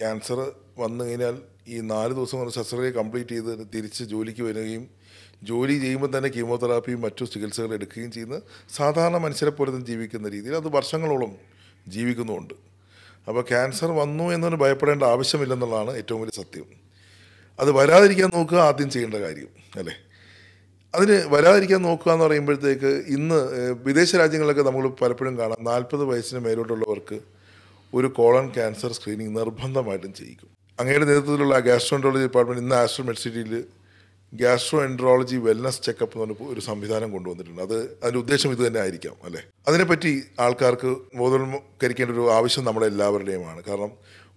cancer വന്നു കഴിഞ്ഞാൽ ഈ നാല് ദിവസം കൊണ്ട് ശസ്ത്രക്രിയ കംപ്ലീറ്റ് ചെയ്ത് തിരിച്ച് ജോലിക്ക് വരികയും ജോലി ചെയ്യുമ്പോൾ തന്നെ കീമോതെറാപ്പിയും മറ്റു ചികിത്സകൾ എടുക്കുകയും ചെയ്യുന്ന സാധാരണ മനുഷ്യരെ പോലെ തന്നെ ജീവിക്കുന്ന രീതിയിൽ അത് വർഷങ്ങളോളം ജീവിക്കുന്നുമുണ്ട് അപ്പോൾ ക്യാൻസർ വന്നു എന്നതിന് ഭയപ്പെടേണ്ട ആവശ്യമില്ലെന്നുള്ളതാണ് ഏറ്റവും വലിയ സത്യം അത് വരാതിരിക്കാൻ നോക്കുക ആദ്യം ചെയ്യേണ്ട കാര്യം അല്ലേ അതിന് വരാതിരിക്കാൻ നോക്കുക എന്ന് പറയുമ്പോഴത്തേക്ക് ഇന്ന് വിദേശ രാജ്യങ്ങളിലൊക്കെ നമ്മൾ പലപ്പോഴും കാണാം നാൽപ്പത് വയസ്സിന് മേലോട്ടുള്ളവർക്ക് ഒരു കോളൺ ക്യാൻസർ സ്ക്രീനിങ് നിർബന്ധമായിട്ടും ചെയ്യിക്കും അങ്ങയുടെ നേതൃത്വത്തിലുള്ള എൻട്രോളജി ഡിപ്പാർട്ട്മെൻറ്റ് ഇന്ന് ആസ്ട്രോ മെഡിസിറ്റിയിൽ ഗ്യാസ്ട്രോ എൻട്രോളജി വെൽനസ് ചെക്കപ്പ് എന്ന് പറഞ്ഞ ഒരു സംവിധാനം കൊണ്ടുവന്നിട്ടുണ്ട് അത് അതിൻ്റെ ഉദ്ദേശം ഇത് തന്നെ ആയിരിക്കാം അല്ലേ അതിനെപ്പറ്റി ആൾക്കാർക്ക് ബോധവൽക്കരിക്കേണ്ട ഒരു ആവശ്യം നമ്മുടെ എല്ലാവരുടെയുമാണ് കാരണം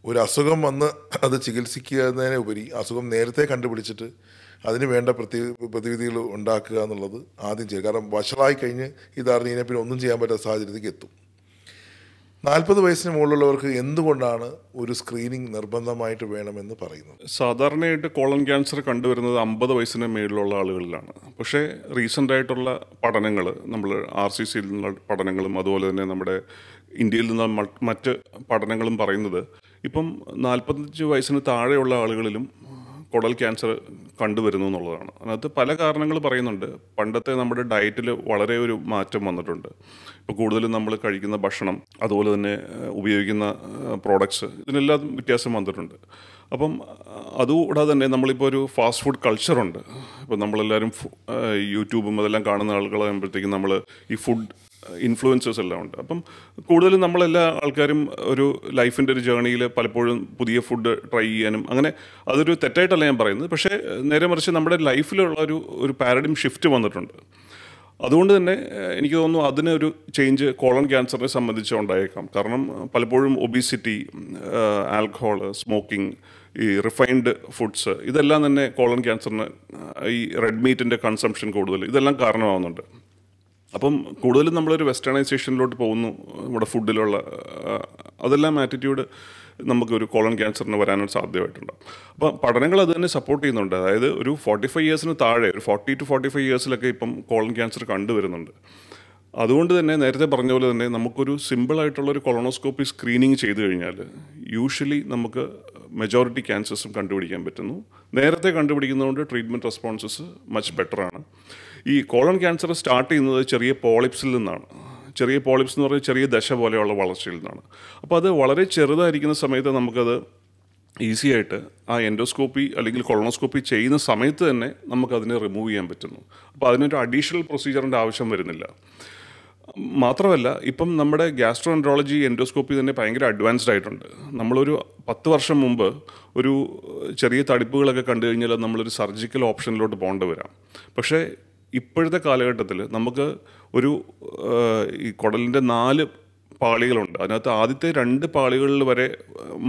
ഒരു അസുഖം വന്ന് അത് ചികിത്സിക്കുന്നതിനെ ഉപരി അസുഖം നേരത്തെ കണ്ടുപിടിച്ചിട്ട് അതിന് വേണ്ട പ്രതി പ്രതിവിധികൾ ഉണ്ടാക്കുക എന്നുള്ളത് ആദ്യം ചെയ്യുക കാരണം വഷളായി കഴിഞ്ഞ് ഇതറിഞ്ഞ് പിന്നെ ഒന്നും ചെയ്യാൻ പറ്റാത്ത സാഹചര്യത്തിലേക്ക് എത്തും നാൽപ്പത് വയസ്സിന് മുകളിലുള്ളവർക്ക് എന്തുകൊണ്ടാണ് ഒരു സ്ക്രീനിങ് നിർബന്ധമായിട്ട് വേണമെന്ന് പറയുന്നത് സാധാരണയായിട്ട് കോളൻ ക്യാൻസർ കണ്ടുവരുന്നത് അമ്പത് വയസ്സിന് മേളിലുള്ള ആളുകളിലാണ് പക്ഷേ റീസെൻ്റ് ആയിട്ടുള്ള പഠനങ്ങൾ നമ്മൾ ആർ സി സിയിൽ നിന്നുള്ള പഠനങ്ങളും അതുപോലെ തന്നെ നമ്മുടെ ഇന്ത്യയിൽ നിന്നുള്ള മറ്റ് പഠനങ്ങളും പറയുന്നത് ഇപ്പം നാൽപ്പത്തഞ്ച് വയസ്സിന് താഴെയുള്ള ആളുകളിലും കുടൽ ക്യാൻസർ കണ്ടുവരുന്നു എന്നുള്ളതാണ് അതിനകത്ത് പല കാരണങ്ങൾ പറയുന്നുണ്ട് പണ്ടത്തെ നമ്മുടെ ഡയറ്റിൽ വളരെ ഒരു മാറ്റം വന്നിട്ടുണ്ട് ഇപ്പോൾ കൂടുതലും നമ്മൾ കഴിക്കുന്ന ഭക്ഷണം അതുപോലെ തന്നെ ഉപയോഗിക്കുന്ന പ്രോഡക്ട്സ് ഇതിനെല്ലാം വ്യത്യാസം വന്നിട്ടുണ്ട് അപ്പം അതുകൂടാതെ തന്നെ നമ്മളിപ്പോൾ ഒരു ഫാസ്റ്റ് ഫുഡ് കൾച്ചറുണ്ട് ഇപ്പോൾ നമ്മളെല്ലാവരും യൂട്യൂബും അതെല്ലാം കാണുന്ന ആളുകളാകുമ്പോഴത്തേക്കും നമ്മൾ ഈ ഫുഡ് ഇൻഫ്ലുവൻസേഴ്സ് എല്ലാം ഉണ്ട് അപ്പം കൂടുതലും നമ്മളെല്ലാ ആൾക്കാരും ഒരു ലൈഫിൻ്റെ ഒരു ജേണിയിൽ പലപ്പോഴും പുതിയ ഫുഡ് ട്രൈ ചെയ്യാനും അങ്ങനെ അതൊരു തെറ്റായിട്ടല്ല ഞാൻ പറയുന്നത് പക്ഷേ നേരെ മറിച്ച് നമ്മുടെ ലൈഫിലുള്ള ഒരു ഒരു പാരഡിം ഷിഫ്റ്റ് വന്നിട്ടുണ്ട് അതുകൊണ്ട് തന്നെ എനിക്ക് തോന്നുന്നു അതിനൊരു ചേഞ്ച് കോളൺ ക്യാൻസറിനെ സംബന്ധിച്ച് ഉണ്ടായേക്കാം കാരണം പലപ്പോഴും ഒബീസിറ്റി ആൽക്കഹോൾ സ്മോക്കിംഗ് ഈ റിഫൈൻഡ് ഫുഡ്സ് ഇതെല്ലാം തന്നെ കോളൺ ക്യാൻസറിന് ഈ റെഡ് മീറ്റിൻ്റെ കൺസംഷൻ കൂടുതൽ ഇതെല്ലാം കാരണമാവുന്നുണ്ട് അപ്പം കൂടുതലും നമ്മളൊരു വെസ്റ്റേണൈസേഷനിലോട്ട് പോകുന്നു നമ്മുടെ ഫുഡിലുള്ള അതെല്ലാം ആറ്റിറ്റ്യൂഡ് നമുക്കൊരു കോളൺ ക്യാൻസറിന് വരാനൊരു സാധ്യമായിട്ടുണ്ടാകും അപ്പം പഠനങ്ങൾ അത് തന്നെ സപ്പോർട്ട് ചെയ്യുന്നുണ്ട് അതായത് ഒരു ഫോർട്ടി ഫൈവ് ഇയേഴ്സിന് താഴെ ഒരു ഫോർട്ടി ടു ഫോർട്ടി ഫൈവ് ഇയേഴ്സിലൊക്കെ ഇപ്പം കോളൺ ക്യാൻസർ കണ്ടുവരുന്നുണ്ട് അതുകൊണ്ട് തന്നെ നേരത്തെ പറഞ്ഞ പോലെ തന്നെ നമുക്കൊരു സിമ്പിളായിട്ടുള്ളൊരു ഒരു കൊളോണോസ്കോപ്പി സ്ക്രീനിങ് ചെയ്തു കഴിഞ്ഞാൽ യൂഷ്വലി നമുക്ക് മെജോറിറ്റി ക്യാൻസേഴ്സും കണ്ടുപിടിക്കാൻ പറ്റുന്നു നേരത്തെ കണ്ടുപിടിക്കുന്നതുകൊണ്ട് ട്രീറ്റ്മെൻറ്റ് റെസ്പോൺസസ് മച്ച് ബെറ്ററാണ് ഈ കോളൺ ക്യാൻസർ സ്റ്റാർട്ട് ചെയ്യുന്നത് ചെറിയ പോളിപ്സിൽ നിന്നാണ് ചെറിയ പോളിപ്സ് എന്ന് പറഞ്ഞാൽ ചെറിയ ദശ പോലെയുള്ള വളർച്ചയിൽ നിന്നാണ് അപ്പോൾ അത് വളരെ ചെറുതായിരിക്കുന്ന സമയത്ത് നമുക്കത് ഈസി ആയിട്ട് ആ എൻഡോസ്കോപ്പി അല്ലെങ്കിൽ കൊളോണോസ്കോപ്പി ചെയ്യുന്ന സമയത്ത് തന്നെ നമുക്കതിനെ റിമൂവ് ചെയ്യാൻ പറ്റുന്നു അപ്പോൾ അതിനൊരു അഡീഷണൽ പ്രൊസീജിയറിൻ്റെ ആവശ്യം വരുന്നില്ല മാത്രമല്ല ഇപ്പം നമ്മുടെ ഗ്യാസ്ട്രോ എൻട്രോളജി എൻഡോസ്കോപ്പി തന്നെ ഭയങ്കര അഡ്വാൻസ്ഡ് ആയിട്ടുണ്ട് നമ്മളൊരു പത്ത് വർഷം മുമ്പ് ഒരു ചെറിയ തടിപ്പുകളൊക്കെ കണ്ടു കഴിഞ്ഞാൽ നമ്മളൊരു സർജിക്കൽ ഓപ്ഷനിലോട്ട് പോകേണ്ടി വരാം പക്ഷേ ഇപ്പോഴത്തെ കാലഘട്ടത്തിൽ നമുക്ക് ഒരു ഈ കുടലിൻ്റെ നാല് പാളികളുണ്ട് അതിനകത്ത് ആദ്യത്തെ രണ്ട് പാളികളിൽ വരെ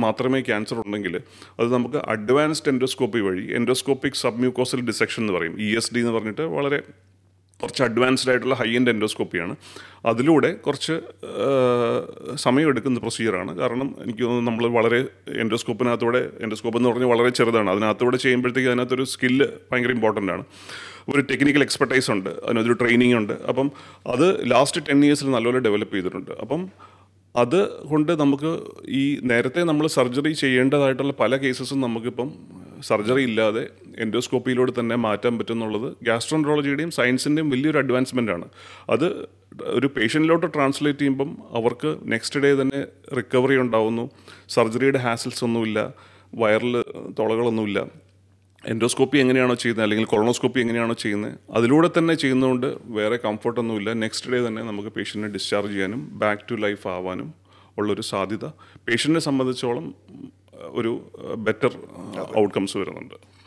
മാത്രമേ ക്യാൻസർ ഉണ്ടെങ്കിൽ അത് നമുക്ക് അഡ്വാൻസ്ഡ് എൻഡോസ്കോപ്പി വഴി എൻഡോസ്കോപ്പിക് സബ്മ്യൂക്കോസൽ ഡിസെക്ഷൻ എന്ന് പറയും ഇ എസ് ഡി എന്ന് പറഞ്ഞിട്ട് വളരെ കുറച്ച് അഡ്വാൻസ്ഡ് ആയിട്ടുള്ള ഹൈ എൻഡ് എൻഡോസ്കോപ്പിയാണ് അതിലൂടെ കുറച്ച് സമയമെടുക്കുന്ന പ്രൊസീജിയറാണ് കാരണം എനിക്ക് തോന്നുന്നു നമ്മൾ വളരെ എൻഡോസ്കോപ്പിനകത്തൂടെ എൻഡോസ്കോപ്പ് എന്ന് പറഞ്ഞാൽ വളരെ ചെറുതാണ് അതിനകത്തൂടെ ചെയ്യുമ്പോഴത്തേക്ക് അതിനകത്തൊരു സ്കില്ല് ഭയങ്കര ഇമ്പോർട്ടൻ്റ് ആണ് ഒരു ടെക്നിക്കൽ എക്സ്പെർട്ടൈസ് ഉണ്ട് അതിനൊരു ട്രെയിനിങ് ഉണ്ട് അപ്പം അത് ലാസ്റ്റ് ടെൻ ഇയേഴ്സിൽ നല്ലപോലെ ഡെവലപ്പ് ചെയ്തിട്ടുണ്ട് അപ്പം അത് കൊണ്ട് നമുക്ക് ഈ നേരത്തെ നമ്മൾ സർജറി ചെയ്യേണ്ടതായിട്ടുള്ള പല കേസസും നമുക്കിപ്പം സർജറി ഇല്ലാതെ എൻഡോസ്കോപ്പിയിലൂടെ തന്നെ മാറ്റാൻ പറ്റുന്നുള്ളത് ഗ്യാസ്ട്രോൻട്രോളജിയുടെയും സയൻസിൻ്റെയും വലിയൊരു അഡ്വാൻസ്മെൻ്റ് ആണ് അത് ഒരു പേഷ്യൻറ്റിലോട്ട് ട്രാൻസ്ലേറ്റ് ചെയ്യുമ്പം അവർക്ക് നെക്സ്റ്റ് ഡേ തന്നെ റിക്കവറി ഉണ്ടാവുന്നു സർജറിയുടെ ഹാസിൽസ് ഒന്നുമില്ല വയറിൽ തുളകളൊന്നുമില്ല എൻഡോസ്കോപ്പി എങ്ങനെയാണോ ചെയ്യുന്നത് അല്ലെങ്കിൽ കൊളോണോസ്കോപ്പി എങ്ങനെയാണോ ചെയ്യുന്നത് അതിലൂടെ തന്നെ ചെയ്യുന്നതുകൊണ്ട് വേറെ കംഫർട്ടൊന്നുമില്ല നെക്സ്റ്റ് ഡേ തന്നെ നമുക്ക് പേഷ്യൻറ്റിനെ ഡിസ്ചാർജ് ചെയ്യാനും ബാക്ക് ടു ലൈഫ് ആവാനും ഉള്ളൊരു സാധ്യത പേഷ്യൻറ്റിനെ സംബന്ധിച്ചോളം ഒരു ബെറ്റർ ഔട്ട്കംസ് വരുന്നുണ്ട്